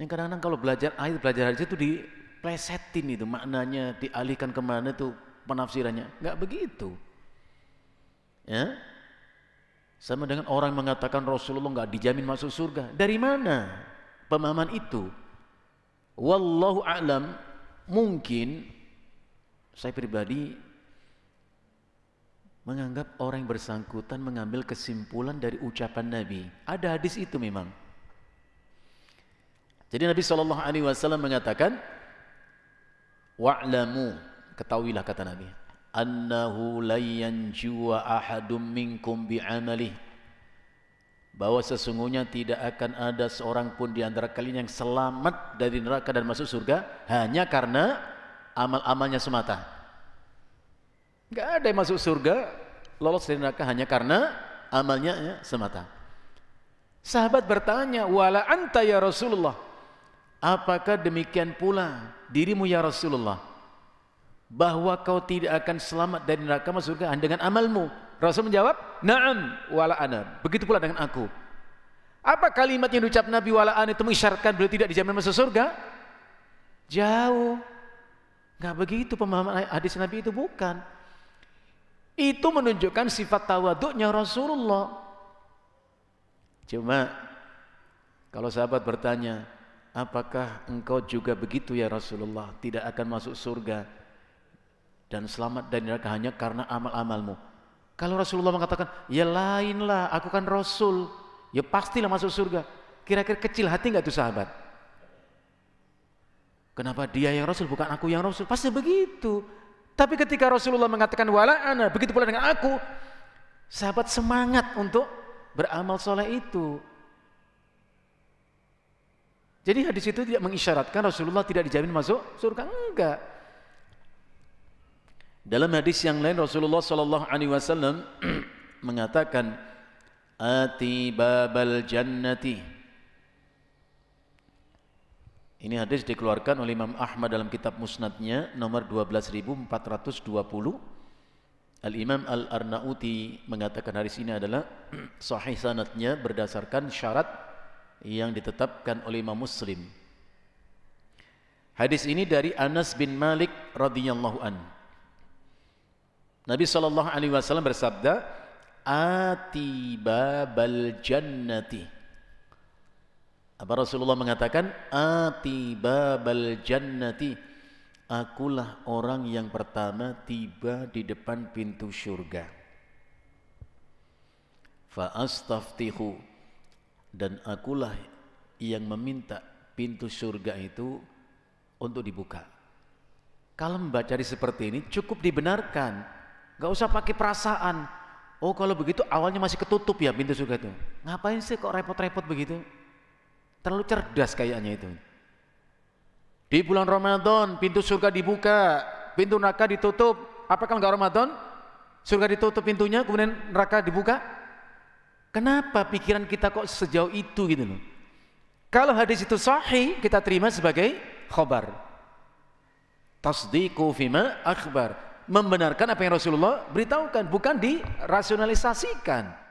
Yang kadang-kadang kalau belajar ayat belajar hadis itu diplesetin itu maknanya dialihkan kemana itu penafsirannya nggak begitu ya sama dengan orang mengatakan Rasulullah nggak dijamin masuk surga dari mana pemahaman itu wallahu alam mungkin saya pribadi menganggap orang yang bersangkutan mengambil kesimpulan dari ucapan Nabi ada hadis itu memang jadi Nabi Shallallahu Alaihi Wasallam mengatakan, wa'lamu ketahuilah kata Nabi, annahu layyanjua ahadum minkum bi'amalih bahwa sesungguhnya tidak akan ada seorang pun di antara kalian yang selamat dari neraka dan masuk surga hanya karena amal-amalnya semata. Gak ada yang masuk surga lolos dari neraka hanya karena amalnya semata. Sahabat bertanya, "Wala anta ya Rasulullah?" Apakah demikian pula dirimu ya Rasulullah? Bahwa kau tidak akan selamat dari neraka masuk surga dengan amalmu. Rasul menjawab, "Na'am wala ana." Begitu pula dengan aku. Apa kalimat yang diucap Nabi wala ana itu mengisyaratkan beliau tidak dijamin masuk surga? Jauh. Enggak begitu pemahaman hadis Nabi itu bukan. Itu menunjukkan sifat tawaduknya Rasulullah. Cuma kalau sahabat bertanya, Apakah engkau juga begitu ya Rasulullah? Tidak akan masuk surga dan selamat dari neraka hanya karena amal-amalmu. Kalau Rasulullah mengatakan, ya lainlah, aku kan Rasul, ya pastilah masuk surga. Kira-kira kecil hati nggak tuh sahabat? Kenapa dia yang Rasul bukan aku yang Rasul? Pasti begitu. Tapi ketika Rasulullah mengatakan wala ana, begitu pula dengan aku, sahabat semangat untuk beramal soleh itu. Jadi hadis itu tidak mengisyaratkan Rasulullah tidak dijamin masuk surga. Enggak. Dalam hadis yang lain Rasulullah Shallallahu Alaihi Wasallam mengatakan, "Ati babal jannati." Ini hadis dikeluarkan oleh Imam Ahmad dalam kitab Musnadnya nomor 12420. Al-Imam Al-Arnauti mengatakan hadis ini adalah sahih sanatnya berdasarkan syarat yang ditetapkan oleh Imam Muslim. Hadis ini dari Anas bin Malik radhiyallahu an. Nabi sallallahu alaihi wasallam bersabda, "Ati babal jannati." Apa Rasulullah mengatakan, "Ati babal jannati." Akulah orang yang pertama tiba di depan pintu surga. Fa astaftihu dan akulah yang meminta pintu surga itu untuk dibuka. Kalau membaca di seperti ini cukup dibenarkan, nggak usah pakai perasaan. Oh kalau begitu awalnya masih ketutup ya pintu surga itu. Ngapain sih kok repot-repot begitu? Terlalu cerdas kayaknya itu. Di bulan Ramadan pintu surga dibuka, pintu neraka ditutup. Apakah nggak Ramadan? Surga ditutup pintunya, kemudian neraka dibuka? Kenapa pikiran kita kok sejauh itu gitu loh? Kalau hadis itu sahih, kita terima sebagai khobar. Tasdiqu fima akhbar. Membenarkan apa yang Rasulullah beritahukan, bukan dirasionalisasikan.